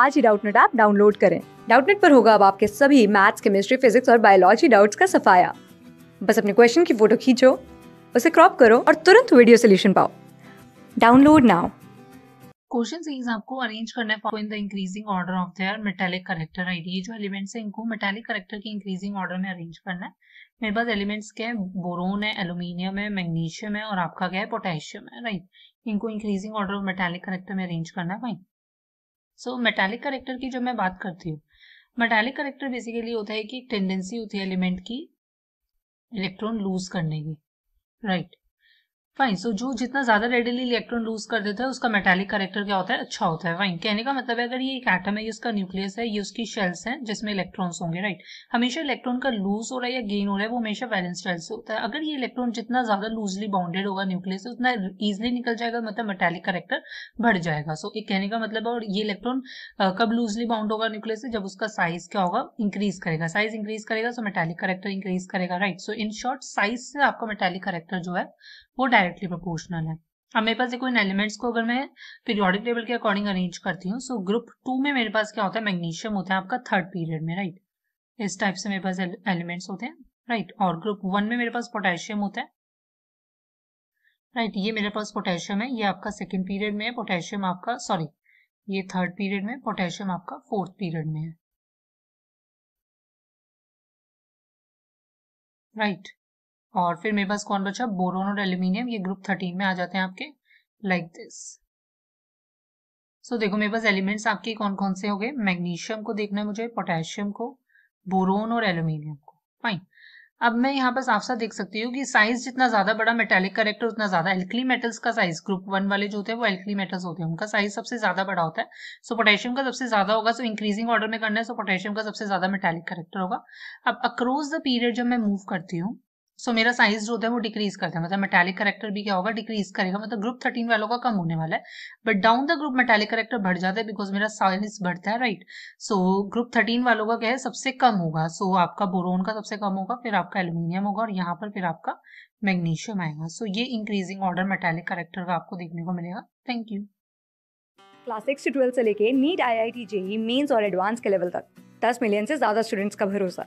आज ही Doubtnut app download करें डाउटनेट पर होगा अब आपके सभी मैथ्स केमिस्ट्री फिजिक्स और बायोलॉजी डाउट्स का सफाया बस अपने क्वेश्चन की फोटो खींचो उसे क्रॉप करो और तुरंत वीडियो सोल्यूशन पाओ डाउनलोड नाउ क्वेश्चन सीरीज आपको अरेंज करना है in the increasing order of their metallic character ID जो एलिमेंट्स है इनको मेटालिक करेक्टर की इंक्रीजिंग ऑर्डर में अरेंज करना है मेरे पास एलिमेंट्स क्या है बोरोन है एलुमिनियम है मैग्नीशियम है और आपका क्या है पोटेशियम है राइट इनको increasing order of metallic character में अरेंज करना है फाइन सो मेटालिक करेक्टर की जो मैं बात करती हूँ मेटालिक करेक्टर बेसिकली होता है कि टेंडेंसी होती है एलिमेंट की इलेक्ट्रॉन लूज करने की राइट right. फाइन सो जो जितना ज्यादा रेडिली इलेक्ट्रॉन लूज कर देता है उसका मेटालिक करेक्टर क्या होता है अच्छा होता है फाइन कहने का मतलब है अगर ये एक एटम है ये उसका न्यूक्लियस है ये उसकी शेल्स हैं जिसमें इलेक्ट्रॉन्स होंगे राइट हमेशा इलेक्ट्रॉन का लूज हो रहा है या गेन हो रहा है वो हमेशा बैलेंस शेल से होता है अगर ये इलेक्ट्रॉन जितना ज्यादा लूजली बाउंडेड होगा न्यूक्लियस से उतना ईजिली निकल जाएगा मतलब मेटेलिक करेक्टर बढ़ जाएगा सो so, एक कहने का मतलब है और ये इलेक्ट्रॉन कब लूजली बाउंड होगा न्यूक्लियस से जब उसका साइज क्या होगा इंक्रीज करेगा साइज इंक्रीज करेगा सो मेटेलिक करेक्टर इंक्रीज करेगा right so in short size से आपका मेटेलिक करेक्टर जो है वो डायरेक्ट डायरेक्टली प्रोपोर्शनल है अब मेरे पास देखो इन एलिमेंट्स को अगर मैं पीरियोडिक टेबल के अकॉर्डिंग अरेंज करती हूँ सो ग्रुप टू में मेरे पास क्या होता है मैग्नीशियम होता है आपका थर्ड पीरियड में राइट इस टाइप से मेरे पास एलिमेंट्स होते हैं राइट और ग्रुप वन में मेरे पास पोटेशियम होता है राइट ये मेरे पास पोटेशियम है ये आपका सेकेंड पीरियड में है पोटेशियम आपका सॉरी ये थर्ड पीरियड में पोटेशियम आपका फोर्थ पीरियड में है राइट और फिर मेरे पास कौन बचा बोरोन और एल्यूमिनियम ये ग्रुप थर्टीन में आ जाते हैं आपके लाइक दिस सो देखो मेरे पास एलिमेंट्स आपके कौन कौन से हो गए मैग्नीशियम को देखना है मुझे पोटेशियम को बोरोन और एल्यूमिनियम को फाइन अब मैं यहाँ पर साफ साफ देख सकती हूँ कि साइज जितना ज्यादा बड़ा मेटेलिक करेक्टर उतना ज्यादा एल्कली मेटल्स का साइज ग्रुप वन वाले जो होते हैं वो एल्कली मेटल्स होते हैं उनका साइज सबसे ज्यादा बड़ा होता है सो so, पोटेशियम का सबसे ज्यादा होगा सो इंक्रीजिंग ऑर्डर में करना है सो so, पोटेशियम का सबसे ज्यादा मेटेलिक करेक्टर होगा अब अक्रॉस द पीरियड जब मैं मूव करती हूँ सो मेरा साइज जो होता है वो डिक्रीज करता है मतलब मेटेलिक करेक्टर भी क्या होगा डिक्रीज करेगा मतलब ग्रुप थर्टीन वालों का कम होने वाला है but down the group metallic character बढ़ जाता है बिकॉज मेरा साइज बढ़ता है राइट सो ग्रुप थर्टीन वालों का क्या है सबसे कम होगा सो so, आपका बोरोन का सबसे कम होगा फिर आपका एल्यूमिनियम होगा और यहाँ पर फिर आपका मैग्नीशियम आएगा सो so, ये इंक्रीजिंग ऑर्डर मेटेलिक करेक्टर का आपको देखने को मिलेगा थैंक यू क्लास सिक्स से से लेके NEET I I T JEE mains और एडवांस के लेवल तक दस मिलियन से ज़्यादा स्टूडेंट्स का भरोसा